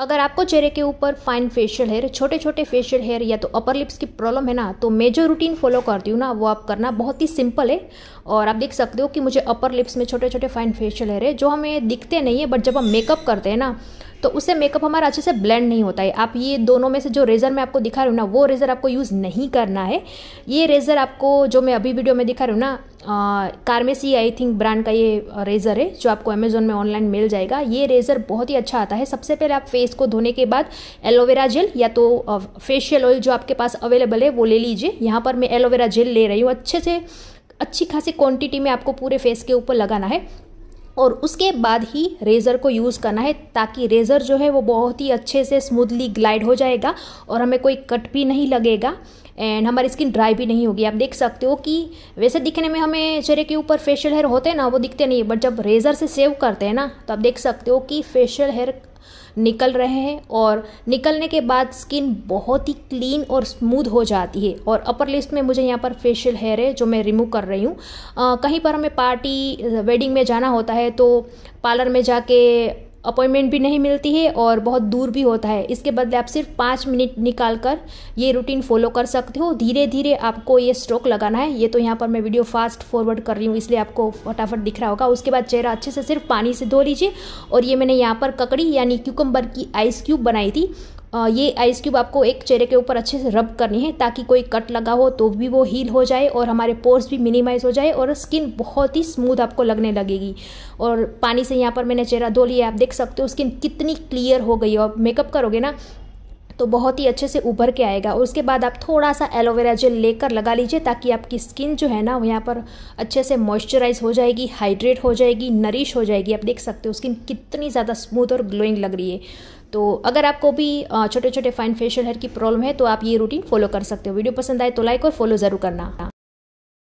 अगर आपको चेहरे के ऊपर फाइन फेशियल हेयर छोटे छोटे फेशियल हेयर या तो अपर लिप्स की प्रॉब्लम है ना तो मैं जो रूटीन फॉलो करती हूँ ना वो आप करना बहुत ही सिंपल है और आप देख सकते हो कि मुझे अपर लिप्स में छोटे छोटे फाइन फेशियल हेयर है जो हमें दिखते नहीं है बट जब हम मेकअप करते हैं ना तो उससे मेकअप हमारा अच्छे से ब्लेंड नहीं होता है आप ये दोनों में से जो रेज़र मैं आपको दिखा रही हूँ ना वो रेज़र आपको यूज़ नहीं करना है ये रेज़र आपको जो मैं अभी वीडियो में दिखा रही हूँ ना कार्मेसी आई थिंक ब्रांड का ये रेज़र है जो आपको अमेज़ोन में ऑनलाइन मिल जाएगा ये रेज़र बहुत ही अच्छा आता है सबसे पहले आप फेस को धोने के बाद एलोवेरा जेल या तो फेशियल ऑयल जो आपके पास अवेलेबल है वो ले लीजिए यहाँ पर मैं एलोवेरा जेल ले रही हूँ अच्छे से अच्छी खासी क्वांटिटी में आपको पूरे फेस के ऊपर लगाना है और उसके बाद ही रेज़र को यूज़ करना है ताकि रेज़र जो है वो बहुत ही अच्छे से स्मूथली ग्लाइड हो जाएगा और हमें कोई कट भी नहीं लगेगा एंड हमारी स्किन ड्राई भी नहीं होगी आप देख सकते हो कि वैसे दिखने में हमें चेहरे के ऊपर फेशियल हेयर होते हैं ना वो दिखते नहीं बट जब रेज़र से सेव करते हैं ना तो आप देख सकते हो कि फेशियल हेयर निकल रहे हैं और निकलने के बाद स्किन बहुत ही क्लीन और स्मूथ हो जाती है और अपर लिस्ट में मुझे यहाँ पर फेशियल हेयर है जो मैं रिमूव कर रही हूँ कहीं पर हमें पार्टी वेडिंग में जाना होता है तो पार्लर में जाके अपॉइंटमेंट भी नहीं मिलती है और बहुत दूर भी होता है इसके बदले आप सिर्फ पाँच मिनट निकाल कर ये रूटीन फॉलो कर सकते हो धीरे धीरे आपको ये स्ट्रोक लगाना है ये तो यहाँ पर मैं वीडियो फास्ट फॉरवर्ड कर रही हूँ इसलिए आपको फटाफट दिख रहा होगा उसके बाद चेहरा अच्छे से सिर्फ पानी से धो लीजिए और ये मैंने यहाँ पर ककड़ी यानी क्यूकम्बर की आइस क्यूब बनाई थी ये आइस क्यूब आपको एक चेहरे के ऊपर अच्छे से रब करनी है ताकि कोई कट लगा हो तो भी वो हील हो जाए और हमारे पोर्स भी मिनिमाइज हो जाए और स्किन बहुत ही स्मूथ आपको लगने लगेगी और पानी से यहाँ पर मैंने चेहरा धो लिया आप देख सकते हो स्किन कितनी क्लियर हो गई और मेकअप करोगे ना तो बहुत ही अच्छे से उभर के आएगा और उसके बाद आप थोड़ा सा एलोवेरा जेल लेकर लगा लीजिए ताकि आपकी स्किन जो है ना वो यहाँ पर अच्छे से मॉइस्चराइज हो जाएगी हाइड्रेट हो जाएगी नरिश हो जाएगी आप देख सकते हो स्किन कितनी ज़्यादा स्मूथ और ग्लोइंग लग रही है तो अगर आपको भी छोटे छोटे फाइन फेशियल हेयर की प्रॉब्लम है तो आप ये रूटीन फॉलो कर सकते हो वीडियो पसंद आए तो लाइक और फॉलो ज़रूर करना